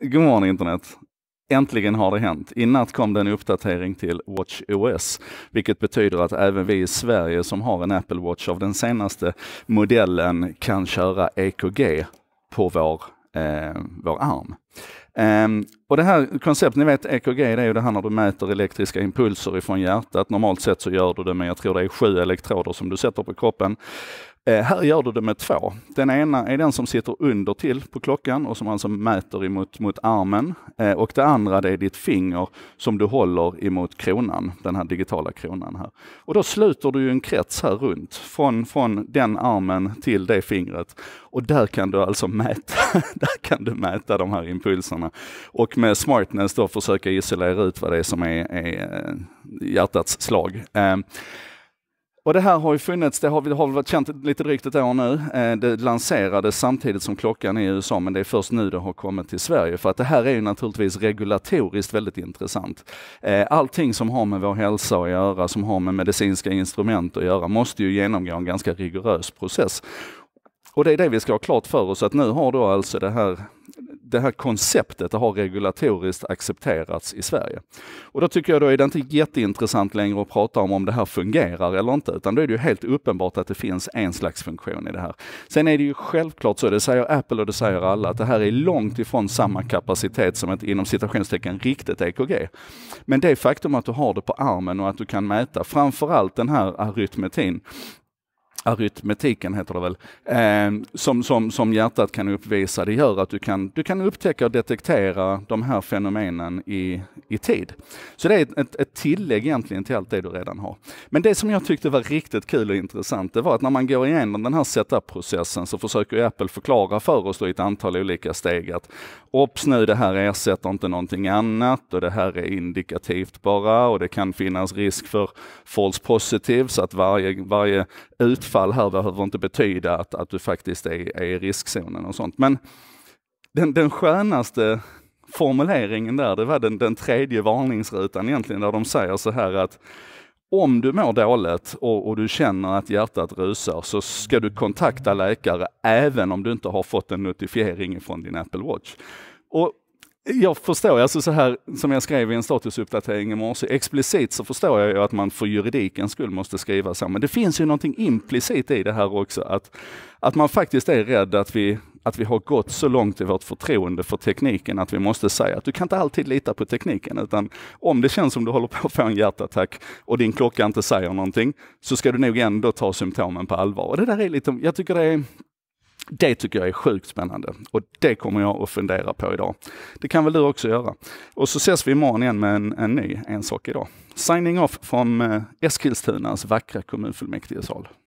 God morgon internet! Äntligen har det hänt. I natt kom det en uppdatering till Watch OS, vilket betyder att även vi i Sverige som har en Apple Watch av den senaste modellen kan köra EKG på vår, eh, vår arm. Um, och det här konceptet, ni vet EKG, det är ju det här när du mäter elektriska impulser ifrån hjärtat. Normalt sett så gör du det med, jag tror det är sju elektroder som du sätter på kroppen. Eh, här gör du det med två. Den ena är den som sitter under till på klockan och som alltså mäter emot mot armen. Eh, och det andra det är ditt finger som du håller emot kronan, den här digitala kronan här. Och då sluter du en krets här runt, från, från den armen till det fingret. Och där kan du alltså mäta, där kan du mäta de här impulserna. Och med smartness då försöka isolera ut vad det är som är, är eh, hjärtats slag. Och det här har ju funnits, det har vi har varit känt lite drygt ett år nu. Eh, det lanserades samtidigt som klockan i USA, men det är först nu det har kommit till Sverige. För att det här är ju naturligtvis regulatoriskt väldigt intressant. Eh, allting som har med vår hälsa att göra, som har med medicinska instrument att göra, måste ju genomgå en ganska rigorös process. Och det är det vi ska ha klart för oss, att nu har då alltså det här det här konceptet det har regulatoriskt accepterats i Sverige. Och då tycker jag då är det inte jätteintressant längre att prata om om det här fungerar eller inte, utan då är det ju helt uppenbart att det finns en slags funktion i det här. Sen är det ju självklart så, det säger Apple och det säger alla, att det här är långt ifrån samma kapacitet som ett inom citationstecken riktigt EKG. Men det faktum att du har det på armen och att du kan mäta framförallt den här arytmetin, arytmetiken heter det väl, eh, som, som, som hjärtat kan uppvisa. Det gör att du kan, du kan upptäcka och detektera de här fenomenen i, i tid. Så det är ett, ett tillägg egentligen till allt det du redan har. Men det som jag tyckte var riktigt kul och intressant, det var att när man går igenom den här setup-processen så försöker Apple förklara för oss i ett antal olika steg att obs nu, det här ersätter inte någonting annat och det här är indikativt bara och det kan finnas risk för false positive så att varje, varje utfall fall här behöver inte betyda att, att du faktiskt är, är i riskzonen och sånt. Men den, den skönaste formuleringen där, det var den, den tredje varningsrutan egentligen, där de säger så här att om du mår dåligt och, och, du känner att hjärtat rusar så ska du kontakta läkare även om du inte har fått en notifiering från din Apple Watch. Och jag förstår, alltså så här som jag skrev i en statusuppdatering i morse, explicit så förstår jag ju att man för juridikens skull måste skriva så, men det finns ju någonting implicit i det här också, att, att man faktiskt är rädd att vi, att vi har gått så långt i vårt förtroende för tekniken att vi måste säga att du kan inte alltid lita på tekniken, utan om det känns som du håller på att få en hjärtattack och din klocka inte säger någonting, så ska du nog ändå ta symptomen på allvar. Och det där är lite, jag tycker det är det tycker jag är sjukt spännande och det kommer jag att fundera på idag. Det kan väl du också göra. Och så ses vi imorgon igen med en, en ny En sak idag. Signing off från eh, Eskilstunas vackra kommunfullmäktigesal.